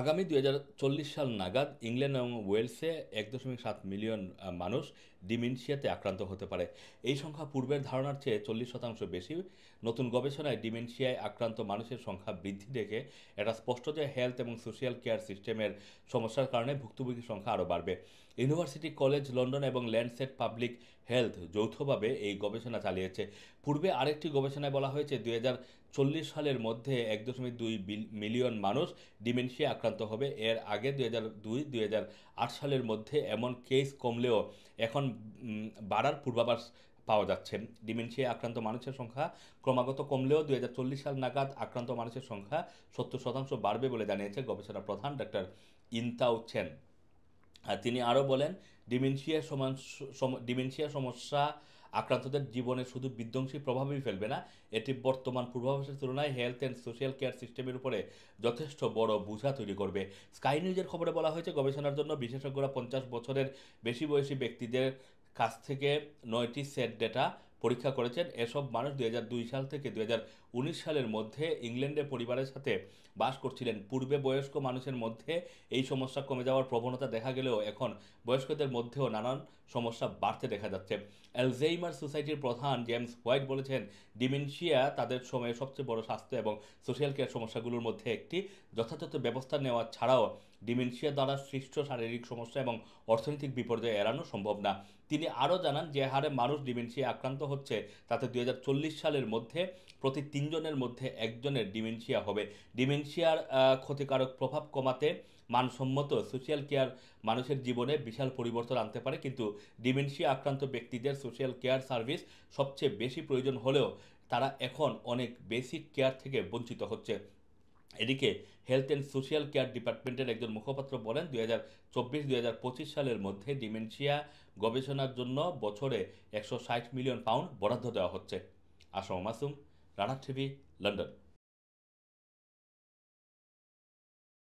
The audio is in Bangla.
আগামী দুই সাল নাগাদ ইংল্যান্ড এবং ওয়েলসে এক দশমিক সাত মিলিয়ন মানুষ ডিমেনশিয়াতে আক্রান্ত হতে পারে এই সংখ্যা পূর্বের ধারণার চেয়ে চল্লিশ শতাংশ বেশি নতুন গবেষণায় ডিমেনশিয়ায় আক্রান্ত মানুষের সংখ্যা বৃদ্ধি দেখে এটা স্পষ্ট যে হেলথ এবং সোশ্যাল কেয়ার সিস্টেমের সমস্যার কারণে ভুক্তভোগীর সংখ্যা আরও বাড়বে ইউনিভার্সিটি কলেজ লন্ডন এবং ল্যান্ডসেট পাবলিক হেলথ যৌথভাবে এই গবেষণা চালিয়েছে পূর্বে আরেকটি গবেষণায় বলা হয়েছে দুই সালের মধ্যে এক দশমিক দুই মিলিয়ন মানুষ ডিমেনশিয়া আক্রান্ত আক্রান্ত হবে এর আগে দুই হাজার দুই দুই হাজার আট সালের মধ্যে এমন কেস কমলেও এখন বাড়ার পূর্বাভাস পাওয়া যাচ্ছে ডিমেনশিয়া আক্রান্ত মানুষের সংখ্যা ক্রমাগত কমলেও দুই সাল নাগাদ আক্রান্ত মানুষের সংখ্যা সত্তর শতাংশ বাড়বে বলে জানিয়েছে গবেষণা প্রধান ডাক্তার ইনতাউ চেন তিনি আরও বলেন ডিমেনশিয়া সমান ডিমেনশিয়া সমস্যা আক্রান্তদের জীবনে শুধু বিধ্বংসী প্রভাবই ফেলবে না এটি বর্তমান পূর্বাভাসের তুলনায় হেলথ অ্যান্ড সোশ্যাল কেয়ার সিস্টেমের উপরে যথেষ্ট বড় বোঝা তৈরি করবে স্কাই নিউজের খবরে বলা হয়েছে গবেষণার জন্য বিশেষজ্ঞরা পঞ্চাশ বছরের বেশি বয়সী ব্যক্তিদের কাছ থেকে নয়টি সেট ডেটা পরীক্ষা করেছেন এসব মানুষ দুই সাল থেকে দুই সালের মধ্যে ইংল্যান্ডে পরিবারের সাথে বাস করছিলেন পূর্বে বয়স্ক মানুষের মধ্যে এই সমস্যা কমে যাওয়ার প্রবণতা দেখা গেলেও এখন বয়স্কদের মধ্যেও নানান সমস্যা বাড়তে দেখা যাচ্ছে অ্যালজেইমার সোসাইটির প্রধান জেমস হোয়াইট বলেছেন ডিমেনশিয়া তাদের সময়ে সবচেয়ে বড় স্বাস্থ্য এবং সোশ্যাল কেয়ার সমস্যাগুলোর মধ্যে একটি যথাযথ ব্যবস্থা নেওয়া ছাড়াও ডিমেনশিয়া দ্বারা সৃষ্ট শারীরিক সমস্যা এবং অর্থনৈতিক বিপর্যয় এড়ানো সম্ভব না তিনি আরও জানান যে হারে মানুষ ডিমেনশিয়া আক্রান্ত হচ্ছে তাতে দুই সালের মধ্যে প্রতি তিনজনের মধ্যে একজনের ডিমেনশিয়া হবে ডিমেনশিয়ার ক্ষতিকারক প্রভাব কমাতে মানসম্মত সোশ্যাল কেয়ার মানুষের জীবনে বিশাল পরিবর্তন আনতে পারে কিন্তু ডিমেনশিয়া আক্রান্ত ব্যক্তিদের সোশ্যাল কেয়ার সার্ভিস সবচেয়ে বেশি প্রয়োজন হলেও তারা এখন অনেক বেসিক কেয়ার থেকে বঞ্চিত হচ্ছে এদিকে হেলথ অ্যান্ড সোশ্যাল কেয়ার ডিপার্টমেন্টের একজন মুখপাত্র বলেন দু হাজার চব্বিশ হাজার পঁচিশ সালের মধ্যে ডিমেনশিয়া গবেষণার জন্য বছরে একশো ষাট মিলিয়ন পাউন্ড বরাদ্দ দেওয়া হচ্ছে আসাম মাসুম রানা টিভি লন্ডন